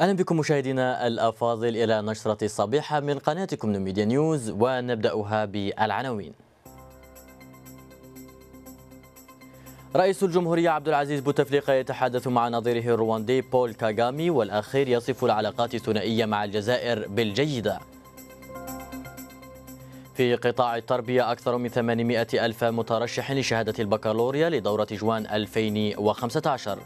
أهلا بكم مشاهدينا الأفاضل إلى نشرة الصبيحة من قناتكم نوميديا نيوز ونبدأها بالعناوين رئيس الجمهورية عبد العزيز بوتفليقة يتحدث مع نظيره الرواندي بول كاغامي والأخير يصف العلاقات الثنائية مع الجزائر بالجيدة في قطاع التربية أكثر من 800 ألف مترشح لشهادة البكالوريا لدورة جوان 2015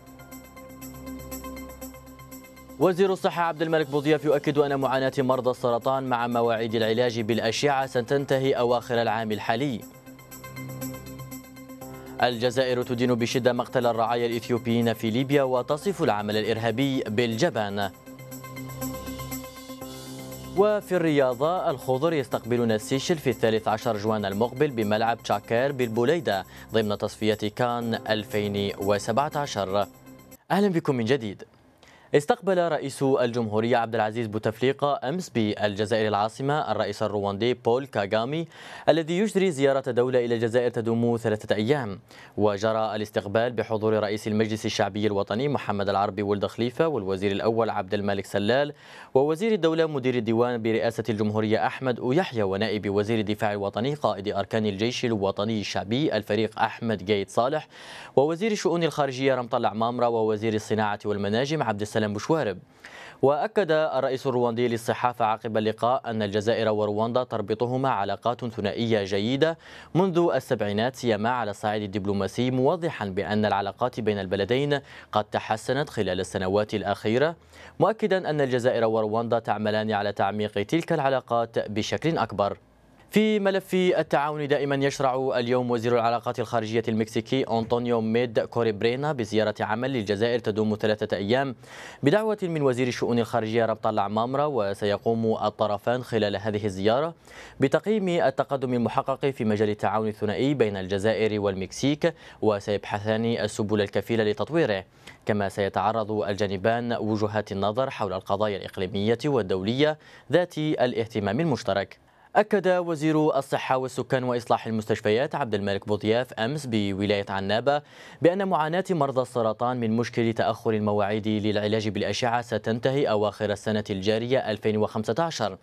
وزير الصحة عبد الملك بوضياف يؤكد أن معاناة مرضى السرطان مع مواعيد العلاج بالأشعة ستنتهي أواخر العام الحالي الجزائر تدين بشدة مقتل الرعايا الإثيوبيين في ليبيا وتصف العمل الإرهابي بالجبان وفي الرياضة الخضر يستقبلون السيشل في الثالث عشر جوان المقبل بملعب تشاكير بالبوليدة ضمن تصفية كان 2017 أهلا بكم من جديد استقبل رئيس الجمهورية عبد العزيز بوتفليقة أمس بالجزائر العاصمة الرئيس الرواندي بول كاغامي الذي يجري زيارة دولة إلى الجزائر تدوم ثلاثة أيام وجرى الاستقبال بحضور رئيس المجلس الشعبي الوطني محمد العربي ولد خليفة والوزير الأول عبد الملك سلال ووزير الدولة مدير الديوان برئاسة الجمهورية أحمد يحيى ونائب وزير الدفاع الوطني قائد أركان الجيش الوطني الشعبي الفريق أحمد جيد صالح ووزير الشؤون الخارجية رمطل عمامرة ووزير الصناعة والمناجم عبد السلام سلام بوشوارب وأكد الرئيس الرواندي للصحافة عقب اللقاء أن الجزائر ورواندا تربطهما علاقات ثنائية جيدة منذ السبعينات سيما على الصعيد الدبلوماسي موضحا بأن العلاقات بين البلدين قد تحسنت خلال السنوات الأخيرة مؤكدا أن الجزائر ورواندا تعملان على تعميق تلك العلاقات بشكل أكبر في ملف التعاون دائما يشرع اليوم وزير العلاقات الخارجية المكسيكي أنطونيو ميد كوريبرينا بزيارة عمل للجزائر تدوم ثلاثة أيام بدعوة من وزير الشؤون الخارجية ربط العمامرة وسيقوم الطرفان خلال هذه الزيارة بتقييم التقدم المحقق في مجال التعاون الثنائي بين الجزائر والمكسيك وسيبحثان السبل الكفيلة لتطويره كما سيتعرض الجانبان وجهات النظر حول القضايا الإقليمية والدولية ذات الاهتمام المشترك أكد وزير الصحة والسكان وإصلاح المستشفيات عبد الملك بوضياف أمس بولاية عنابة بأن معاناة مرضى السرطان من مشكل تأخر المواعيد للعلاج بالأشعة ستنتهي أواخر السنة الجارية 2015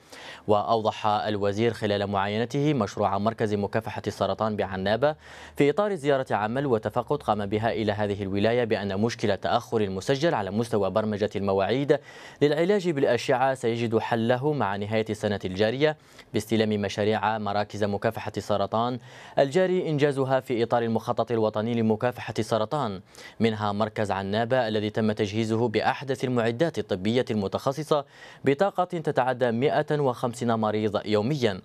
وأوضح الوزير خلال معاينته مشروع مركز مكافحة السرطان بعنابة في إطار زيارة عمل وتفقد قام بها إلى هذه الولاية بأن مشكل تأخر المسجل على مستوى برمجة المواعيد للعلاج بالأشعة سيجد حله مع نهاية السنة الجارية باستثناء استلام مشاريع مراكز مكافحة السرطان الجاري إنجازها في إطار المخطط الوطني لمكافحة السرطان منها مركز عنابة الذي تم تجهيزه بأحدث المعدات الطبية المتخصصة بطاقة تتعدى 150 مريض يوميا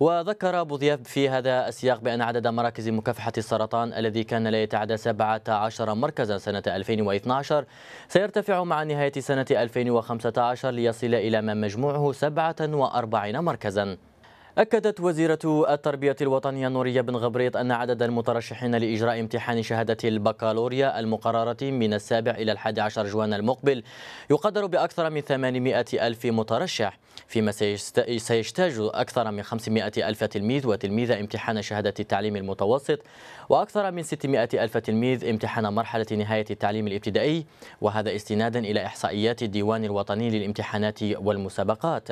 وذكر بوضياف في هذا السياق بأن عدد مراكز مكافحة السرطان الذي كان لا يتعدى 17 مركزا سنة 2012 سيرتفع مع نهاية سنة 2015 ليصل إلى ما مجموعه 47 مركزا أكدت وزيرة التربية الوطنية نورية بن غبريط أن عدد المترشحين لإجراء امتحان شهادة البكالوريا المقررة من السابع إلى الحادي عشر جوان المقبل يقدر بأكثر من 800 ألف مترشح فيما سيجتاز أكثر من 500 ألف تلميذ وتلميذة امتحان شهادة التعليم المتوسط وأكثر من 600 ألف تلميذ امتحان مرحلة نهاية التعليم الابتدائي وهذا استنادا إلى إحصائيات الديوان الوطني للامتحانات والمسابقات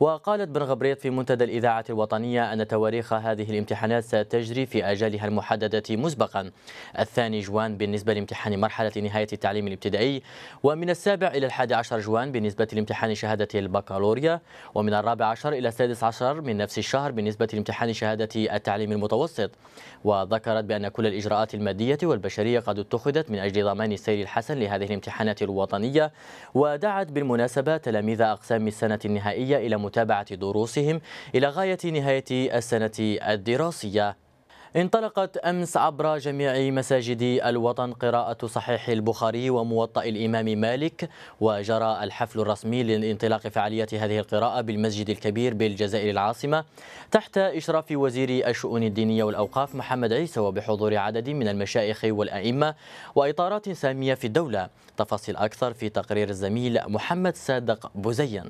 وقالت بن غبريط في منتدى الإذاعة الإذاعة الوطنية أن تواريخ هذه الامتحانات ستجري في آجالها المحددة مسبقا الثاني جوان بالنسبة لامتحان مرحلة نهاية التعليم الابتدائي ومن السابع إلى الحادي عشر جوان بالنسبة لامتحان شهادة البكالوريا ومن الرابع عشر إلى السادس عشر من نفس الشهر بالنسبة لامتحان شهادة التعليم المتوسط وذكرت بأن كل الإجراءات المادية والبشرية قد اتخذت من أجل ضمان السير الحسن لهذه الامتحانات الوطنية ودعت بالمناسبة تلاميذ أقسام السنة النهائية إلى متابعة دروسهم إلى غاية لغاية نهاية السنة الدراسية انطلقت أمس عبر جميع مساجد الوطن قراءة صحيح البخاري وموطأ الإمام مالك وجرى الحفل الرسمي لانطلاق فعالية هذه القراءة بالمسجد الكبير بالجزائر العاصمة تحت إشراف وزير الشؤون الدينية والأوقاف محمد عيسى وبحضور عدد من المشايخ والأئمة وإطارات سامية في الدولة تفاصيل أكثر في تقرير الزميل محمد صادق بوزين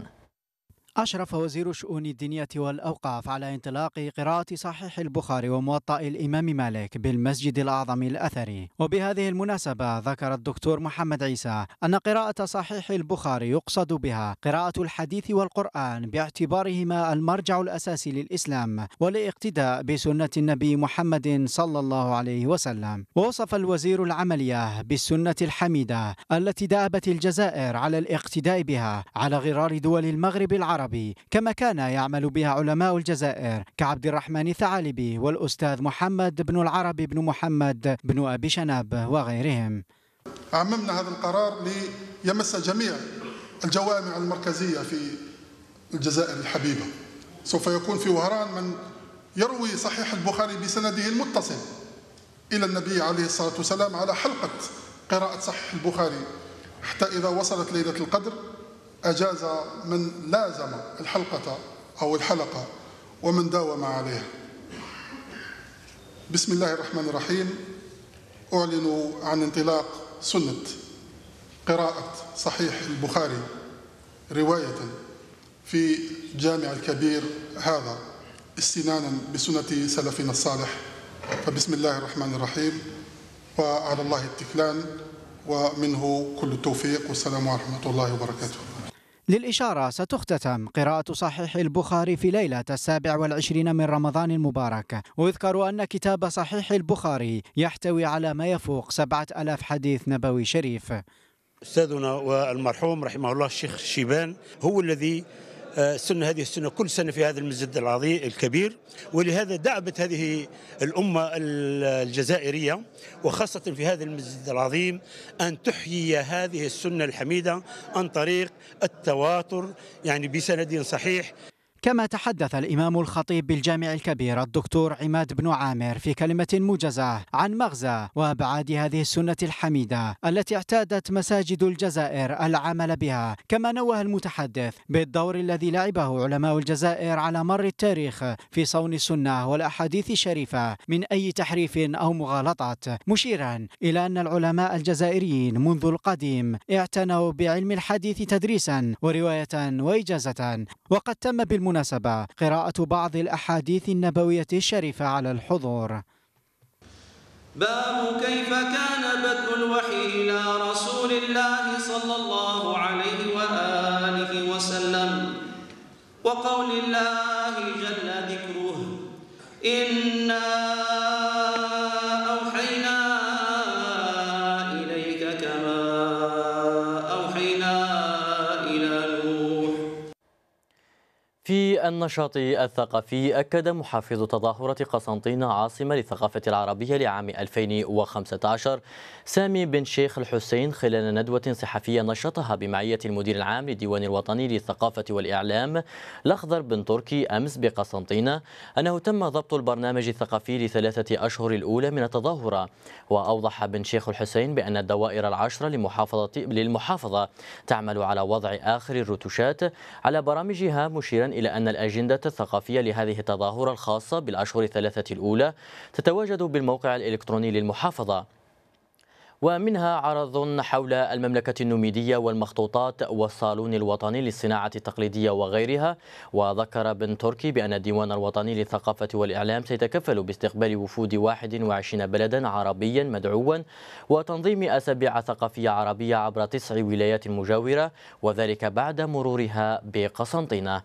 أشرف وزير شؤون الدينية والأوقاف على انطلاق قراءة صحيح البخاري وموطأ الإمام مالك بالمسجد الأعظم الأثري وبهذه المناسبة ذكر الدكتور محمد عيسى أن قراءة صحيح البخاري يقصد بها قراءة الحديث والقرآن باعتبارهما المرجع الأساسي للإسلام والاقتداء بسنة النبي محمد صلى الله عليه وسلم ووصف الوزير العملية بالسنة الحميدة التي دأبت الجزائر على الاقتداء بها على غرار دول المغرب العربي العربي كما كان يعمل بها علماء الجزائر كعبد الرحمن ثعالبي والأستاذ محمد بن العربي بن محمد بن أبي شناب وغيرهم عممنا هذا القرار ليمس جميع الجوامع المركزية في الجزائر الحبيبة سوف يكون في وهران من يروي صحيح البخاري بسنده المتصل إلى النبي عليه الصلاة والسلام على حلقة قراءة صحيح البخاري حتى إذا وصلت ليلة القدر أجاز من لازم الحلقة أو الحلقة ومن داوم عليها بسم الله الرحمن الرحيم أعلن عن انطلاق سنة قراءة صحيح البخاري رواية في جامع الكبير هذا استنانا بسنة سلفنا الصالح فبسم الله الرحمن الرحيم وعلى الله التكلان ومنه كل التوفيق والسلام ورحمة الله وبركاته للإشارة ستختتم قراءة صحيح البخاري في ليلة السابع والعشرين من رمضان المبارك ويذكر أن كتاب صحيح البخاري يحتوي على ما يفوق سبعة ألاف حديث نبوي شريف أستاذنا والمرحوم رحمه الله الشيخ شيبان هو الذي آه، السنه هذه السنه كل سنه في هذا المسجد العظيم الكبير ولهذا دعبت هذه الامه الجزائريه وخاصه في هذا المسجد العظيم ان تحيي هذه السنه الحميده عن طريق التواتر يعني بسند صحيح كما تحدث الإمام الخطيب بالجامع الكبير الدكتور عماد بن عامر في كلمة موجزة عن مغزى وأبعاد هذه السنة الحميدة التي اعتادت مساجد الجزائر العمل بها كما نوه المتحدث بالدور الذي لعبه علماء الجزائر على مر التاريخ في صون السنة والأحاديث الشريفة من أي تحريف أو مغالطة مشيرا إلى أن العلماء الجزائريين منذ القديم اعتنوا بعلم الحديث تدريسا ورواية وإجازة وقد تم بالم المناسبة قراءة بعض الأحاديث النبوية الشريفة على الحضور باب كيف كان بدء الوحي إلى رسول الله صلى الله عليه وآله وسلم وقول الله في النشاط الثقافي أكد محافظ تظاهرة قسنطين عاصمة للثقافة العربية لعام 2015 سامي بن شيخ الحسين خلال ندوة صحفية نشطها بمعية المدير العام للديوان الوطني للثقافة والإعلام الأخضر بن تركي أمس بقسنطينة أنه تم ضبط البرنامج الثقافي لثلاثة أشهر الأولى من التظاهرة وأوضح بن شيخ الحسين بأن الدوائر العشرة لمحافظة للمحافظة تعمل على وضع آخر الرتوشات على برامجها مشيرا إلى أن الأجندة الثقافية لهذه التظاهرة الخاصة بالأشهر الثلاثة الأولى تتواجد بالموقع الإلكتروني للمحافظة ومنها عرض حول المملكة النوميدية والمخطوطات والصالون الوطني للصناعة التقليدية وغيرها وذكر بن تركي بأن الديوان الوطني للثقافة والإعلام سيتكفل باستقبال وفود 21 بلدا عربيا مدعوا وتنظيم أسابيع ثقافية عربية عبر تسع ولايات مجاورة وذلك بعد مرورها بقسنطينة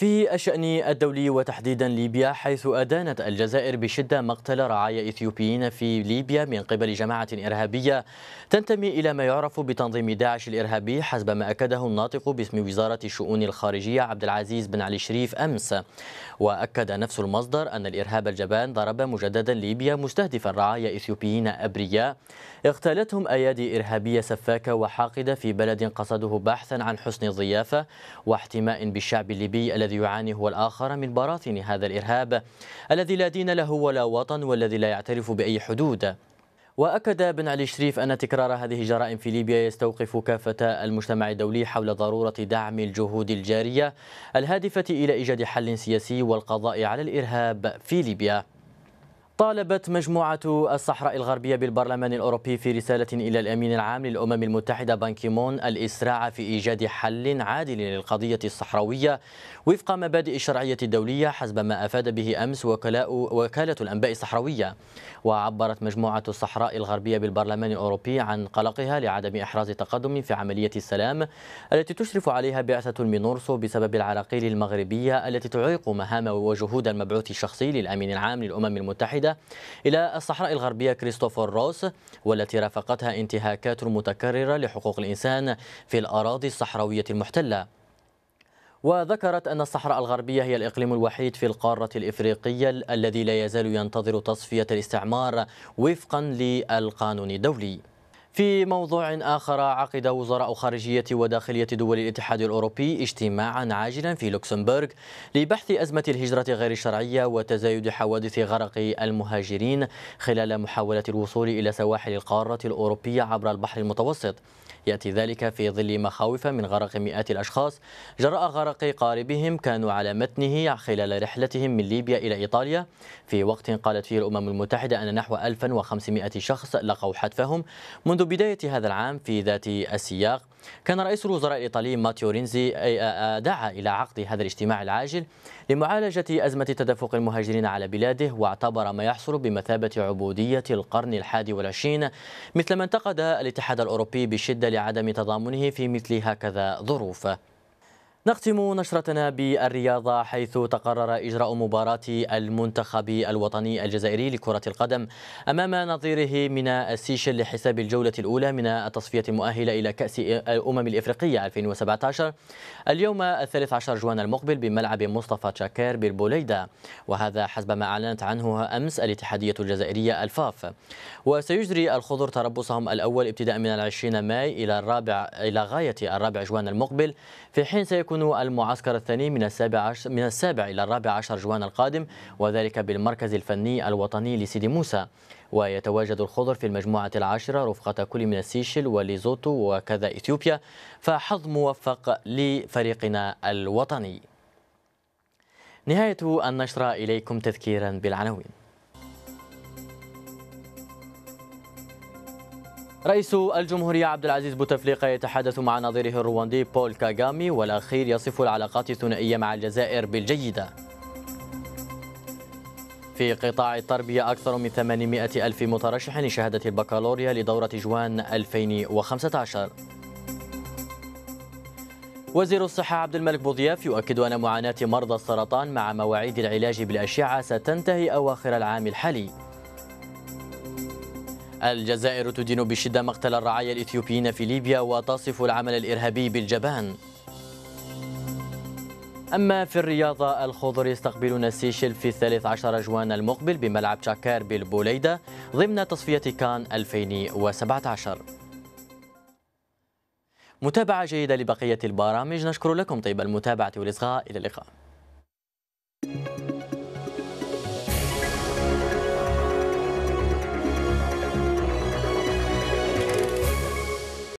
في الشأن الدولي وتحديدا ليبيا حيث أدانت الجزائر بشدة مقتل رعايا إثيوبيين في ليبيا من قبل جماعة إرهابية تنتمي إلى ما يعرف بتنظيم داعش الإرهابي حسب ما أكده الناطق باسم وزارة الشؤون الخارجية عبد العزيز بن علي شريف أمس وأكد نفس المصدر أن الإرهاب الجبان ضرب مجددا ليبيا مستهدفا رعايا إثيوبيين أبرياء اغتالتهم أيادي إرهابية سفاكة وحاقدة في بلد قصده بحثا عن حسن الضيافة واحتماء بالشعب الليبي الذي الذي يعاني هو الآخر من براثن هذا الإرهاب الذي لا دين له ولا وطن والذي لا يعترف بأي حدود وأكد بن علي شريف أن تكرار هذه الجرائم في ليبيا يستوقف كافة المجتمع الدولي حول ضرورة دعم الجهود الجارية الهادفة إلى إيجاد حل سياسي والقضاء على الإرهاب في ليبيا طالبت مجموعة الصحراء الغربية بالبرلمان الأوروبي في رسالة إلى الأمين العام للأمم المتحدة بانكيمون الإسراع في إيجاد حل عادل للقضية الصحراوية وفق مبادئ الشرعية الدولية حسب ما أفاد به أمس وكلاء وكالة الأنباء الصحراوية وعبرت مجموعة الصحراء الغربية بالبرلمان الأوروبي عن قلقها لعدم إحراز تقدم في عملية السلام التي تشرف عليها بعثة المينورسو بسبب العراقيل المغربية التي تعيق مهام وجهود المبعوث الشخصي للأمين العام للأمم المتحدة إلى الصحراء الغربية كريستوفر روس والتي رافقتها انتهاكات متكررة لحقوق الإنسان في الأراضي الصحراوية المحتلة وذكرت أن الصحراء الغربية هي الإقليم الوحيد في القارة الإفريقية الذي لا يزال ينتظر تصفية الاستعمار وفقا للقانون الدولي في موضوع آخر عقد وزراء خارجية وداخلية دول الاتحاد الأوروبي اجتماعا عاجلا في لوكسمبورغ لبحث أزمة الهجرة غير الشرعية وتزايد حوادث غرق المهاجرين خلال محاولة الوصول إلى سواحل القارة الأوروبية عبر البحر المتوسط يأتي ذلك في ظل مخاوف من غرق مئات الأشخاص جراء غرق قاربهم كانوا على متنه خلال رحلتهم من ليبيا إلى إيطاليا في وقت قالت فيه الأمم المتحدة أن نحو 1500 شخص لقوا حتفهم منذ منذ بداية هذا العام في ذات السياق كان رئيس الوزراء الإيطالي ماتيو رينزي آه، آه، دعا إلى عقد هذا الاجتماع العاجل لمعالجة أزمة تدفق المهاجرين على بلاده واعتبر ما يحصل بمثابة عبودية القرن الحادي والعشرين مثل ما انتقد الاتحاد الأوروبي بشدة لعدم تضامنه في مثل هكذا ظروف نختم نشرتنا بالرياضة حيث تقرر إجراء مباراة المنتخب الوطني الجزائري لكرة القدم أمام نظيره من السيشل لحساب الجولة الأولى من التصفية المؤهلة إلى كأس الأمم الإفريقية 2017 اليوم الثالث عشر جوان المقبل بملعب مصطفى تشاكير بالبوليدا وهذا حسب ما أعلنت عنه أمس الاتحادية الجزائرية الفاف وسيجري الخضر تربصهم الأول ابتداء من العشرين ماي إلى الرابع إلى غاية الرابع جوان المقبل في حين سيكون سيكون المعسكر الثاني من السابع من السابع إلى الرابع عشر جوان القادم وذلك بالمركز الفني الوطني لسيدي موسى ويتواجد الخضر في المجموعة العاشرة رفقة كل من السيشل وليزوتو وكذا إثيوبيا فحظ موفق لفريقنا الوطني نهاية النشرة إليكم تذكيرا بالعناوين رئيس الجمهورية عبد العزيز بوتفليقة يتحدث مع نظيره الرواندي بول كاغامي والأخير يصف العلاقات الثنائية مع الجزائر بالجيدة في قطاع التربية أكثر من 800 ألف مترشح لشهادة البكالوريا لدورة جوان 2015 وزير الصحة عبد الملك بوضياف يؤكد أن معاناة مرضى السرطان مع مواعيد العلاج بالأشعة ستنتهي أواخر العام الحالي الجزائر تدين بشدة مقتل الرعايا الإثيوبيين في ليبيا وتصف العمل الإرهابي بالجبان أما في الرياضة الخضر يستقبلون السيشل في الثالث عشر جوان المقبل بملعب شاكار بالبوليدة ضمن تصفية كان 2017 متابعة جيدة لبقية البرامج نشكر لكم طيب المتابعة والإصغاء إلى اللقاء